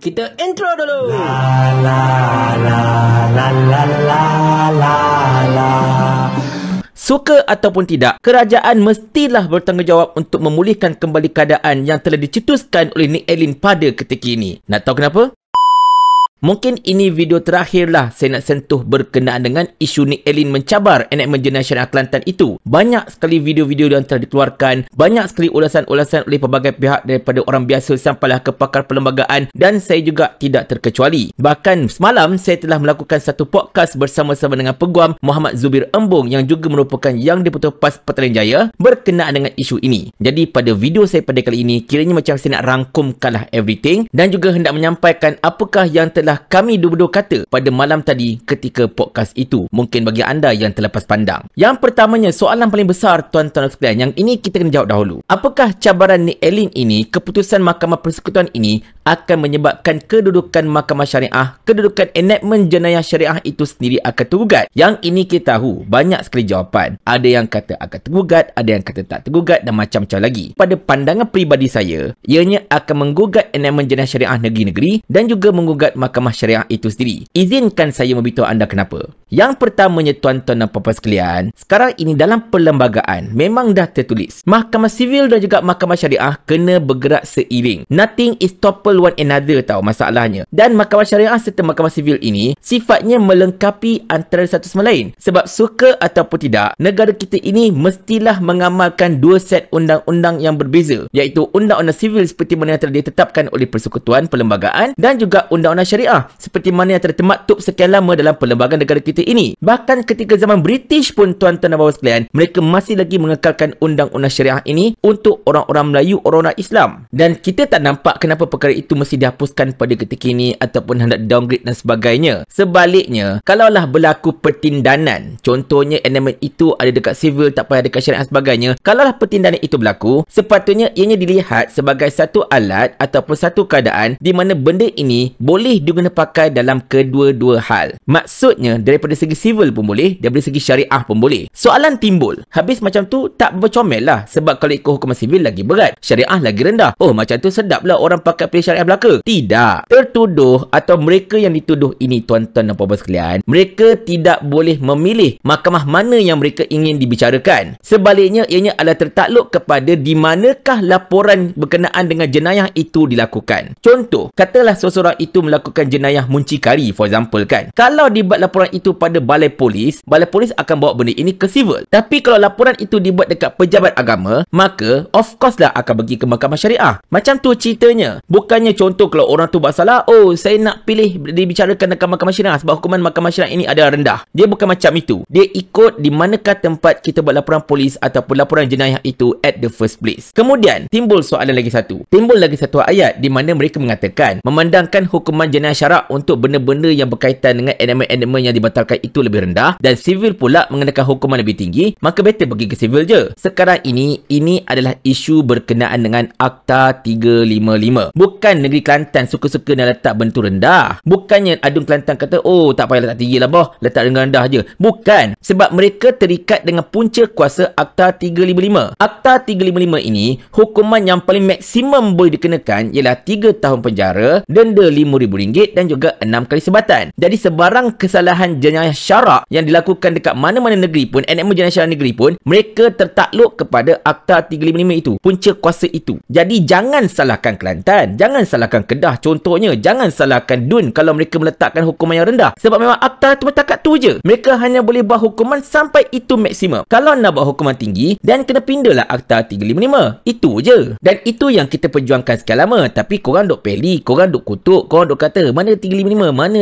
Kita intro dulu. La la la la la la la. Suka ataupun tidak, kerajaan mestilah bertanggungjawab untuk memulihkan kembali keadaan yang telah dicetuskan oleh Nick Elin pada ketika ini. Nak tahu kenapa? Mungkin ini video terakhirlah saya nak sentuh berkenaan dengan isu Nick Elin mencabar enakmen jenayah Kelantan itu. Banyak sekali video-video yang telah dikeluarkan, banyak sekali ulasan-ulasan oleh pelbagai pihak daripada orang biasa sampailah ke pakar perlembagaan dan saya juga tidak terkecuali. Bahkan semalam saya telah melakukan satu podcast bersama-sama dengan peguam Muhammad Zubir Embung yang juga merupakan yang diputuh PAS Petaling Jaya berkenaan dengan isu ini. Jadi pada video saya pada kali ini, kiranya macam saya nak rangkumkanlah everything dan juga hendak menyampaikan apakah yang telah adalah kami dua-dua kata pada malam tadi ketika podcast itu. Mungkin bagi anda yang terlepas pandang. Yang pertamanya, soalan paling besar tuan-tuan sekalian yang ini kita kena jawab dahulu. Apakah cabaran Nick Elin ini, keputusan Mahkamah Persekutuan ini akan menyebabkan kedudukan mahkamah syariah, kedudukan enactment jenayah syariah itu sendiri akan tergugat. Yang ini kita tahu, banyak sekali jawapan. Ada yang kata akan tergugat, ada yang kata tak tergugat dan macam-macam lagi. Pada pandangan pribadi saya, ianya akan menggugat enactment jenayah syariah negeri-negeri dan juga menggugat mahkamah syariah itu sendiri. Izinkan saya memberitahu anda kenapa. Yang pertamanya tuan-tuan dan puan-puan sekalian, sekarang ini dalam perlembagaan memang dah tertulis. Mahkamah sivil dan juga mahkamah syariah kena bergerak seiring. Nothing is topple equal one another tau masalahnya. Dan mahkamah syariah serta mahkamah sivil ini sifatnya melengkapi antara satu sama lain. Sebab suka ataupun tidak, negara kita ini mestilah mengamalkan dua set undang-undang yang berbeza. Iaitu undang-undang sivil seperti mana yang telah ditetapkan oleh persekutuan perlembagaan dan juga undang-undang syariah seperti mana yang telah termaktub sekian lama dalam perlembagaan negara kita ini. Bahkan ketika zaman British pun tuan-tuan dan bawah sekalian, mereka masih lagi mengekalkan undang-undang syariah ini untuk orang-orang Melayu, orang-orang Islam. Dan kita tak nampak kenapa perkara itu mesti dihapuskan pada ketika ini ataupun hendak downgrade dan sebagainya. Sebaliknya, kalaulah berlaku pertindanan, contohnya enamel itu ada dekat civil tak payah dekat syariah dan sebagainya, kalaulah pertindanan itu berlaku, sepatutnya ianya dilihat sebagai satu alat ataupun satu keadaan di mana benda ini boleh diguna pakai dalam kedua-dua hal. Maksudnya, daripada segi civil pun boleh, daripada segi syariah pun boleh. Soalan timbul, habis macam tu tak bercomel lah sebab kalau ikut hukuman civil lagi berat, syariah lagi rendah. Oh, macam tu sedaplah orang pakai pilih syariah belaka. Tidak. Tertuduh atau mereka yang dituduh ini tuan-tuan dan puan-puan sekalian, mereka tidak boleh memilih mahkamah mana yang mereka ingin dibicarakan. Sebaliknya, ianya adalah tertakluk kepada di manakah laporan berkenaan dengan jenayah itu dilakukan. Contoh, katalah seseorang itu melakukan jenayah muncikari, for example kan. Kalau dibuat laporan itu pada balai polis, balai polis akan bawa benda ini ke civil. Tapi kalau laporan itu dibuat dekat pejabat agama, maka of course lah akan bagi ke mahkamah syariah. Macam tu ceritanya. Bukan Bukannya contoh kalau orang tu buat salah, oh saya nak pilih dibicarakan dekat mahkamah syariah sebab hukuman mahkamah syariah ini adalah rendah. Dia bukan macam itu. Dia ikut di manakah tempat kita buat laporan polis ataupun laporan jenayah itu at the first place. Kemudian, timbul soalan lagi satu. Timbul lagi satu ayat di mana mereka mengatakan memandangkan hukuman jenayah syarak untuk benda-benda yang berkaitan dengan elemen-elemen yang dibatalkan itu lebih rendah dan sivil pula mengenakan hukuman lebih tinggi, maka better pergi ke sivil je. Sekarang ini, ini adalah isu berkenaan dengan Akta 355. Bukan kan negeri Kelantan suka-suka nak letak benda tu rendah. Bukannya adun Kelantan kata, oh tak payah letak tinggi lah bah, letak dengan rendah je. Bukan. Sebab mereka terikat dengan punca kuasa Akta 355. Akta 355 ini, hukuman yang paling maksimum boleh dikenakan ialah 3 tahun penjara, denda RM5,000 dan juga 6 kali sebatan. Jadi sebarang kesalahan jenayah syarak yang dilakukan dekat mana-mana negeri pun, enakmen jenayah syarak negeri pun, mereka tertakluk kepada Akta 355 itu. Punca kuasa itu. Jadi jangan salahkan Kelantan. Jangan jangan salahkan Kedah contohnya jangan salahkan Dun kalau mereka meletakkan hukuman yang rendah sebab memang akta itu takat tu je mereka hanya boleh buat hukuman sampai itu maksimum kalau nak buat hukuman tinggi dan kena pindahlah akta 355 itu je dan itu yang kita perjuangkan sekian lama tapi korang duk peli korang duk kutuk korang duk kata mana 355 mana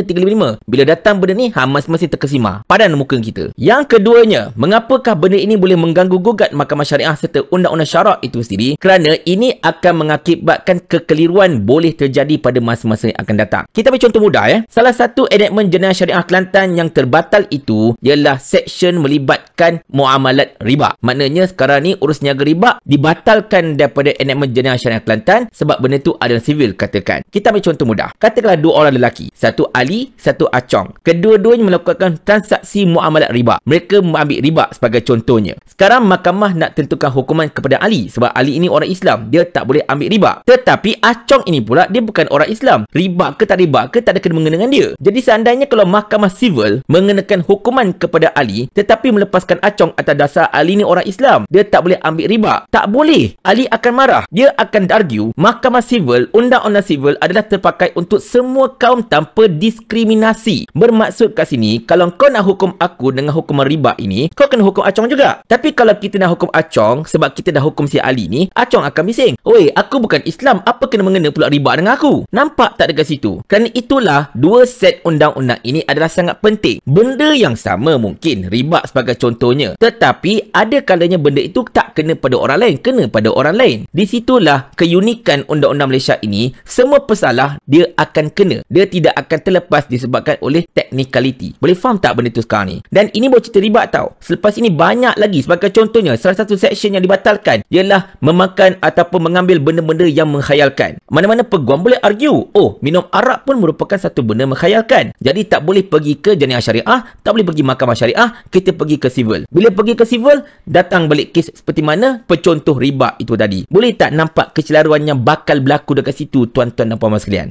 355 bila datang benda ni Hamas mesti terkesima padan muka kita yang keduanya mengapakah benda ini boleh mengganggu gugat mahkamah syariah serta undang-undang syarak itu sendiri kerana ini akan mengakibatkan kekeliruan boleh terjadi pada masa-masa yang akan datang. Kita ambil contoh mudah ya. Salah satu enactment jenayah syariah Kelantan yang terbatal itu ialah seksyen melibatkan muamalat riba. Maknanya sekarang ni urus niaga riba dibatalkan daripada enactment jenayah syariah Kelantan sebab benda tu adalah sivil katakan. Kita ambil contoh mudah. Katakanlah dua orang lelaki. Satu Ali, satu Acong. Kedua-duanya melakukan transaksi muamalat riba. Mereka mengambil riba sebagai contohnya. Sekarang mahkamah nak tentukan hukuman kepada Ali sebab Ali ini orang Islam. Dia tak boleh ambil riba. Tetapi Acong ini pula dia bukan orang Islam. Riba ke tak riba ke tak ada kena mengena dengan dia. Jadi seandainya kalau mahkamah sivil mengenakan hukuman kepada Ali tetapi melepaskan Acong atas dasar Ali ni orang Islam, dia tak boleh ambil riba. Tak boleh. Ali akan marah. Dia akan argue mahkamah sivil undang-undang sivil adalah terpakai untuk semua kaum tanpa diskriminasi. Bermaksud kat sini, kalau kau nak hukum aku dengan hukuman riba ini, kau kena hukum Acong juga. Tapi kalau kita nak hukum Acong sebab kita dah hukum si Ali ni, Acong akan bising. Oi, aku bukan Islam. Apa kena mengena pula riba dengan aku. Nampak tak dekat situ? Kerana itulah dua set undang-undang ini adalah sangat penting. Benda yang sama mungkin riba sebagai contohnya. Tetapi ada kalanya benda itu tak kena pada orang lain, kena pada orang lain. Di situlah keunikan undang-undang Malaysia ini, semua pesalah dia akan kena. Dia tidak akan terlepas disebabkan oleh tax technicality. Boleh faham tak benda tu sekarang ni? Dan ini boleh cerita ribat tau. Selepas ini banyak lagi sebagai contohnya salah satu section yang dibatalkan ialah memakan ataupun mengambil benda-benda yang mengkhayalkan. Mana-mana peguam boleh argue, oh minum arak pun merupakan satu benda mengkhayalkan. Jadi tak boleh pergi ke jenayah syariah, tak boleh pergi mahkamah syariah, kita pergi ke civil. Bila pergi ke civil, datang balik kes seperti mana pecontoh riba itu tadi. Boleh tak nampak kecelaruan yang bakal berlaku dekat situ tuan-tuan dan puan-puan sekalian?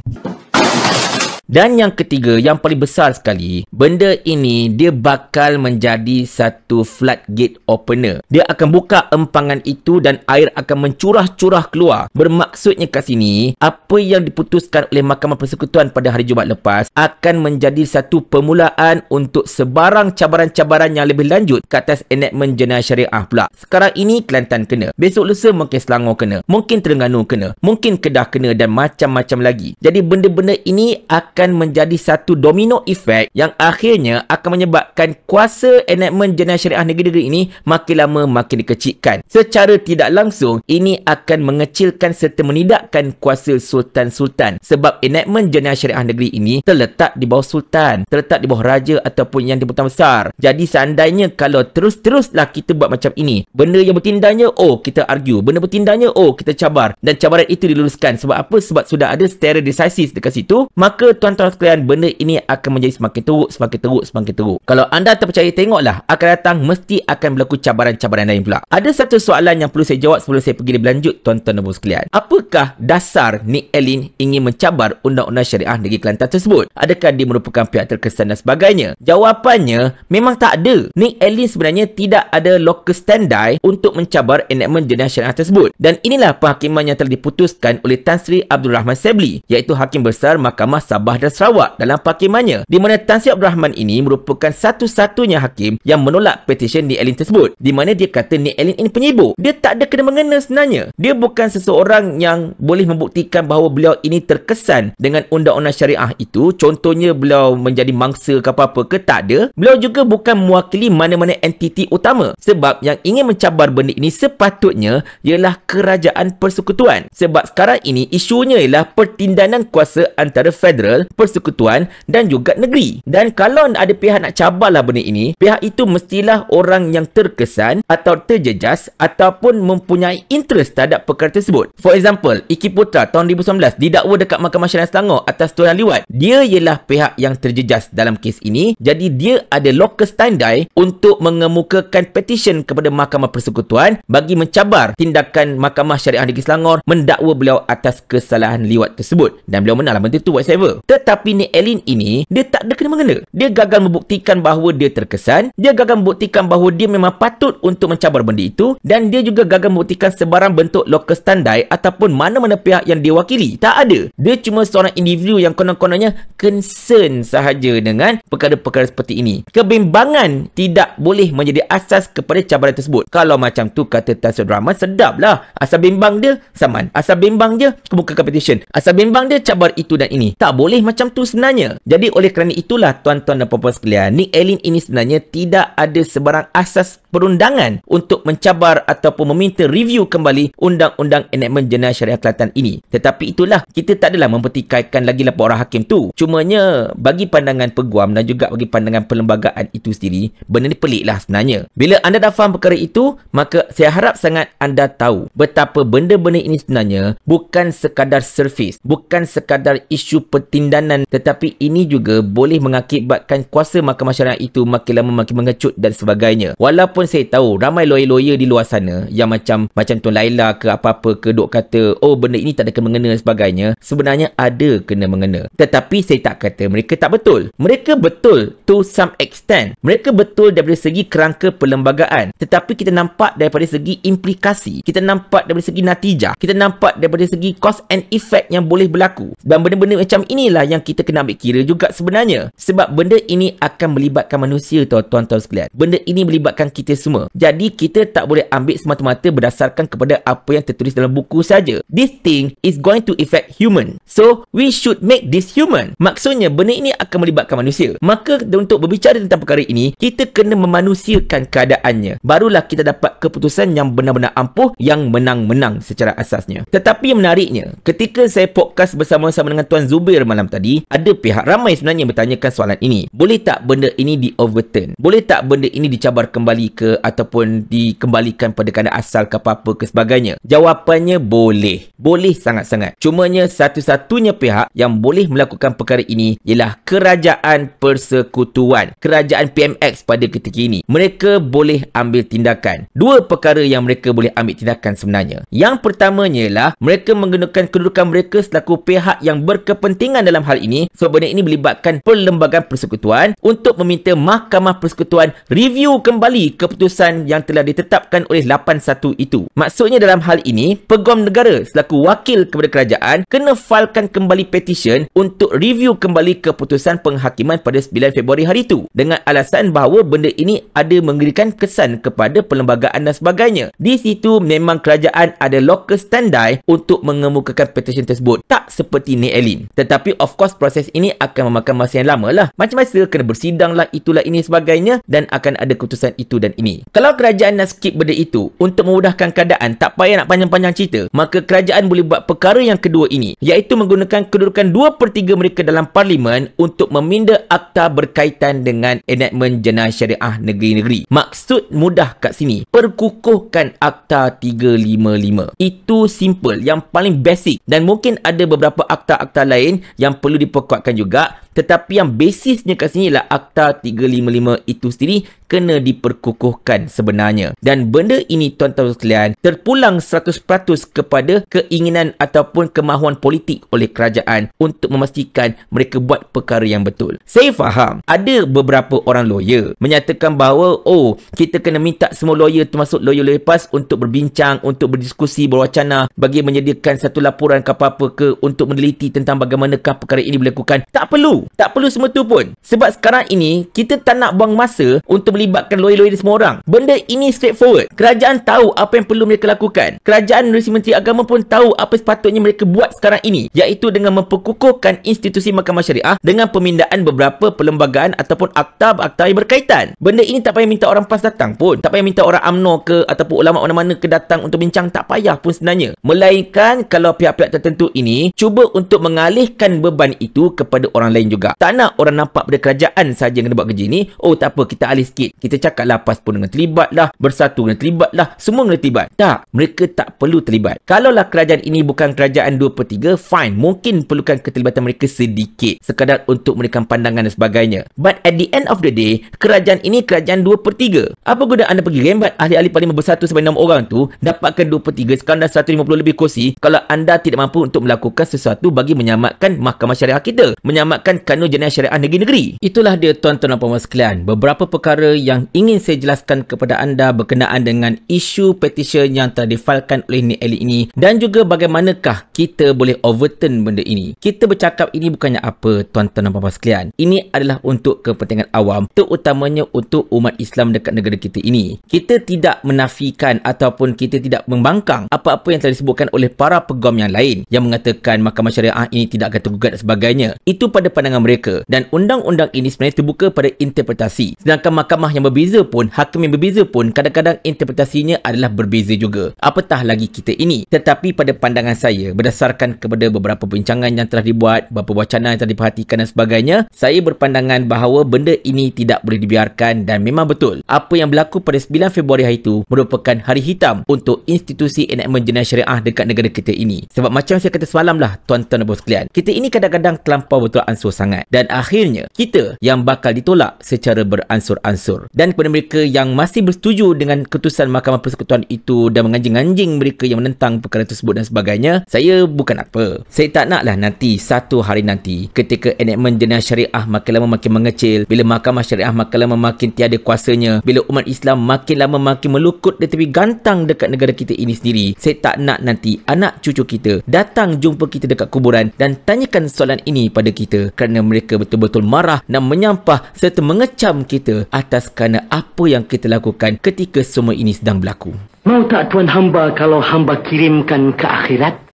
Dan yang ketiga, yang paling besar sekali, benda ini dia bakal menjadi satu floodgate opener. Dia akan buka empangan itu dan air akan mencurah-curah keluar. Bermaksudnya kat sini, apa yang diputuskan oleh Mahkamah Persekutuan pada hari Jumaat lepas akan menjadi satu permulaan untuk sebarang cabaran-cabaran yang lebih lanjut ke atas Enakmen jenayah syariah pula. Sekarang ini Kelantan kena, besok lusa mungkin Selangor kena, mungkin Terengganu kena, mungkin Kedah kena dan macam-macam lagi. Jadi benda-benda ini akan akan menjadi satu domino effect yang akhirnya akan menyebabkan kuasa enactment jenayah syariah negeri-negeri ini makin lama makin dikecilkan. Secara tidak langsung, ini akan mengecilkan serta menidakkan kuasa sultan-sultan sebab enactment jenayah syariah negeri ini terletak di bawah sultan, terletak di bawah raja ataupun yang dibutang besar. Jadi seandainya kalau terus-teruslah kita buat macam ini, benda yang bertindaknya oh kita argue. Benda bertindaknya oh kita cabar. Dan cabaran itu diluluskan. Sebab apa? Sebab sudah ada stereo decisis dekat situ. Maka tuan tuan-tuan sekalian, benda ini akan menjadi semakin teruk, semakin teruk, semakin teruk. Kalau anda terpercaya, tengoklah. Akan datang, mesti akan berlaku cabaran-cabaran lain pula. Ada satu soalan yang perlu saya jawab sebelum saya pergi lebih lanjut, tuan-tuan dan sekalian. Apakah dasar Nick Elin ingin mencabar undang-undang syariah negeri Kelantan tersebut? Adakah dia merupakan pihak terkesan dan sebagainya? Jawapannya, memang tak ada. Nick Elin sebenarnya tidak ada locus standby untuk mencabar enactment jenayah syariah tersebut. Dan inilah penghakiman yang telah diputuskan oleh Tan Sri Abdul Rahman Sebli, iaitu Hakim Besar Mahkamah Sabah dan Sarawak dalam pakimannya di mana Tan Sri Abdul Rahman ini merupakan satu-satunya hakim yang menolak petisyen Nick Allen tersebut di mana dia kata Nick Allen ini penyibuk dia tak ada kena-mengena sebenarnya dia bukan seseorang yang boleh membuktikan bahawa beliau ini terkesan dengan undang-undang syariah itu contohnya beliau menjadi mangsa ke apa-apa ke tak ada beliau juga bukan mewakili mana-mana entiti utama sebab yang ingin mencabar benda ini sepatutnya ialah kerajaan persekutuan sebab sekarang ini isunya ialah pertindanan kuasa antara federal federal, persekutuan dan juga negeri. Dan kalau ada pihak nak cabarlah benda ini, pihak itu mestilah orang yang terkesan atau terjejas ataupun mempunyai interest terhadap perkara tersebut. For example, Iki Putra tahun 2019 didakwa dekat Mahkamah Syariah Selangor atas tuduhan liwat. Dia ialah pihak yang terjejas dalam kes ini. Jadi dia ada locus standi untuk mengemukakan petition kepada Mahkamah Persekutuan bagi mencabar tindakan Mahkamah Syariah Negeri Selangor mendakwa beliau atas kesalahan liwat tersebut. Dan beliau menang lah benda tu whatsoever. Tetapi ni Elin ini, dia tak ada kena-mengena. Dia gagal membuktikan bahawa dia terkesan. Dia gagal membuktikan bahawa dia memang patut untuk mencabar benda itu. Dan dia juga gagal membuktikan sebarang bentuk lokal standai ataupun mana-mana pihak yang dia wakili. Tak ada. Dia cuma seorang individu yang konon-kononnya concern sahaja dengan perkara-perkara seperti ini. Kebimbangan tidak boleh menjadi asas kepada cabaran tersebut. Kalau macam tu kata Tansu Drama, sedap lah. Asal bimbang dia, saman. Asal bimbang dia, kebuka competition. Asal bimbang dia, cabar itu dan ini. Tak boleh pilih macam tu sebenarnya. Jadi oleh kerana itulah tuan-tuan dan puan-puan sekalian, Nick Elin ini sebenarnya tidak ada sebarang asas perundangan untuk mencabar ataupun meminta review kembali undang-undang enactment jenayah syariah Kelantan ini. Tetapi itulah, kita tak adalah mempertikaikan lagi laporan orang hakim tu. Cumanya bagi pandangan peguam dan juga bagi pandangan perlembagaan itu sendiri, benda ni peliklah sebenarnya. Bila anda dah faham perkara itu, maka saya harap sangat anda tahu betapa benda-benda ini sebenarnya bukan sekadar surface, bukan sekadar isu pertindakan pemindanan tetapi ini juga boleh mengakibatkan kuasa mahkamah syariah itu makin lama makin mengecut dan sebagainya. Walaupun saya tahu ramai lawyer-lawyer di luar sana yang macam macam Tun Laila ke apa-apa ke duk kata oh benda ini tak ada kena mengena sebagainya sebenarnya ada kena mengena. Tetapi saya tak kata mereka tak betul. Mereka betul to some extent. Mereka betul daripada segi kerangka perlembagaan. Tetapi kita nampak daripada segi implikasi. Kita nampak daripada segi natijah. Kita nampak daripada segi cost and effect yang boleh berlaku. Dan benda-benda macam inilah itulah yang kita kena ambil kira juga sebenarnya. Sebab benda ini akan melibatkan manusia tu tuan-tuan sekalian. Benda ini melibatkan kita semua. Jadi kita tak boleh ambil semata-mata berdasarkan kepada apa yang tertulis dalam buku saja. This thing is going to affect human. So, we should make this human. Maksudnya, benda ini akan melibatkan manusia. Maka, untuk berbicara tentang perkara ini, kita kena memanusiakan keadaannya. Barulah kita dapat keputusan yang benar-benar ampuh yang menang-menang secara asasnya. Tetapi yang menariknya, ketika saya podcast bersama-sama dengan Tuan Zubir malam tadi, ada pihak ramai sebenarnya bertanyakan soalan ini. Boleh tak benda ini di overturn? Boleh tak benda ini dicabar kembali ke ataupun dikembalikan pada keadaan asal ke apa-apa ke sebagainya? Jawapannya boleh. Boleh sangat-sangat. Cumanya satu-satunya pihak yang boleh melakukan perkara ini ialah kerajaan persekutuan. Kerajaan PMX pada ketika ini. Mereka boleh ambil tindakan. Dua perkara yang mereka boleh ambil tindakan sebenarnya. Yang pertamanya ialah mereka menggunakan kedudukan mereka selaku pihak yang berkepentingan dalam dalam hal ini sebab benda ini melibatkan perlembagaan persekutuan untuk meminta mahkamah persekutuan review kembali keputusan yang telah ditetapkan oleh 81 itu. Maksudnya dalam hal ini, peguam negara selaku wakil kepada kerajaan kena falkan kembali petition untuk review kembali keputusan penghakiman pada 9 Februari hari itu dengan alasan bahawa benda ini ada mengerikan kesan kepada perlembagaan dan sebagainya. Di situ memang kerajaan ada locus standi untuk mengemukakan petition tersebut. Tak seperti Nek Tetapi of of course proses ini akan memakan masa yang lama lah. Macam masa kena bersidang lah itulah ini sebagainya dan akan ada keputusan itu dan ini. Kalau kerajaan nak skip benda itu untuk memudahkan keadaan tak payah nak panjang-panjang cerita maka kerajaan boleh buat perkara yang kedua ini iaitu menggunakan kedudukan 2 per 3 mereka dalam parlimen untuk meminda akta berkaitan dengan enactment jenayah syariah negeri-negeri. Maksud mudah kat sini. Perkukuhkan akta 355. Itu simple. Yang paling basic dan mungkin ada beberapa akta-akta lain yang perlu diperkuatkan juga tetapi yang basisnya kat sini ialah Akta 355 itu sendiri kena diperkukuhkan sebenarnya. Dan benda ini tuan-tuan sekalian terpulang 100% kepada keinginan ataupun kemahuan politik oleh kerajaan untuk memastikan mereka buat perkara yang betul. Saya faham ada beberapa orang lawyer menyatakan bahawa oh kita kena minta semua lawyer termasuk lawyer lepas untuk berbincang, untuk berdiskusi, berwacana bagi menyediakan satu laporan ke apa-apa ke untuk meneliti tentang bagaimanakah perkara ini dilakukan. Tak perlu. Tak perlu semua tu pun. Sebab sekarang ini, kita tak nak buang masa untuk melibatkan lawyer-lawyer semua orang. Benda ini straightforward. Kerajaan tahu apa yang perlu mereka lakukan. Kerajaan Malaysia Menteri Agama pun tahu apa sepatutnya mereka buat sekarang ini. Iaitu dengan memperkukuhkan institusi Mahkamah Syariah dengan pemindaan beberapa perlembagaan ataupun akta-akta yang berkaitan. Benda ini tak payah minta orang PAS datang pun. Tak payah minta orang UMNO ke ataupun ulama mana-mana ke datang untuk bincang. Tak payah pun sebenarnya. Melainkan kalau pihak-pihak tertentu ini cuba untuk mengalihkan beban itu kepada orang lain juga. Tak nak orang nampak pada kerajaan saja yang kena buat kerja ni. Oh tak apa, kita alih sikit. Kita cakap lapas pun dengan terlibat lah. Bersatu dengan terlibat lah. Semua kena terlibat. Tak, mereka tak perlu terlibat. Kalaulah kerajaan ini bukan kerajaan dua per tiga, fine. Mungkin perlukan keterlibatan mereka sedikit. Sekadar untuk memberikan pandangan dan sebagainya. But at the end of the day, kerajaan ini kerajaan dua per tiga. Apa guna anda pergi rembat ahli-ahli paling bersatu sampai 6 orang tu, dapatkan 2 per tiga sekarang dah 150 lebih kursi kalau anda tidak mampu untuk melakukan sesuatu bagi menyelamatkan mahkamah syariah kita. Menyelamatkan kanun jenayah syariah negeri-negeri. Itulah dia tuan-tuan dan puan-puan sekalian. Beberapa perkara yang ingin saya jelaskan kepada anda berkenaan dengan isu petition yang telah difailkan oleh Nick Elliot ini dan juga bagaimanakah kita boleh overturn benda ini. Kita bercakap ini bukannya apa tuan-tuan dan puan-puan sekalian. Ini adalah untuk kepentingan awam terutamanya untuk umat Islam dekat negara kita ini. Kita tidak menafikan ataupun kita tidak membangkang apa-apa yang telah disebutkan oleh para peguam yang lain yang mengatakan mahkamah syariah ini tidak akan tergugat dan sebagainya. Itu pada pandangan pandangan mereka dan undang-undang ini sebenarnya terbuka pada interpretasi. Sedangkan mahkamah yang berbeza pun, hakim yang berbeza pun kadang-kadang interpretasinya adalah berbeza juga. Apatah lagi kita ini. Tetapi pada pandangan saya, berdasarkan kepada beberapa bincangan yang telah dibuat, beberapa wacana yang telah diperhatikan dan sebagainya, saya berpandangan bahawa benda ini tidak boleh dibiarkan dan memang betul. Apa yang berlaku pada 9 Februari hari itu merupakan hari hitam untuk institusi enakmen jenayah syariah dekat negara kita ini. Sebab macam saya kata semalam lah, tuan-tuan dan bos kalian. Kita ini kadang-kadang terlampau betul ansur sangat. Dan akhirnya, kita yang bakal ditolak secara beransur-ansur. Dan kepada mereka yang masih bersetuju dengan keputusan Mahkamah Persekutuan itu dan menganjing-anjing mereka yang menentang perkara tersebut dan sebagainya, saya bukan apa. Saya tak naklah nanti satu hari nanti ketika enakmen jenayah syariah makin lama makin mengecil, bila Mahkamah Syariah makin lama makin tiada kuasanya, bila umat Islam makin lama makin melukut di tepi gantang dekat negara kita ini sendiri, saya tak nak nanti anak cucu kita datang jumpa kita dekat kuburan dan tanyakan soalan ini pada kita kerana kerana mereka betul-betul marah dan menyampah serta mengecam kita atas kerana apa yang kita lakukan ketika semua ini sedang berlaku. Mau tak tuan hamba kalau hamba kirimkan ke akhirat?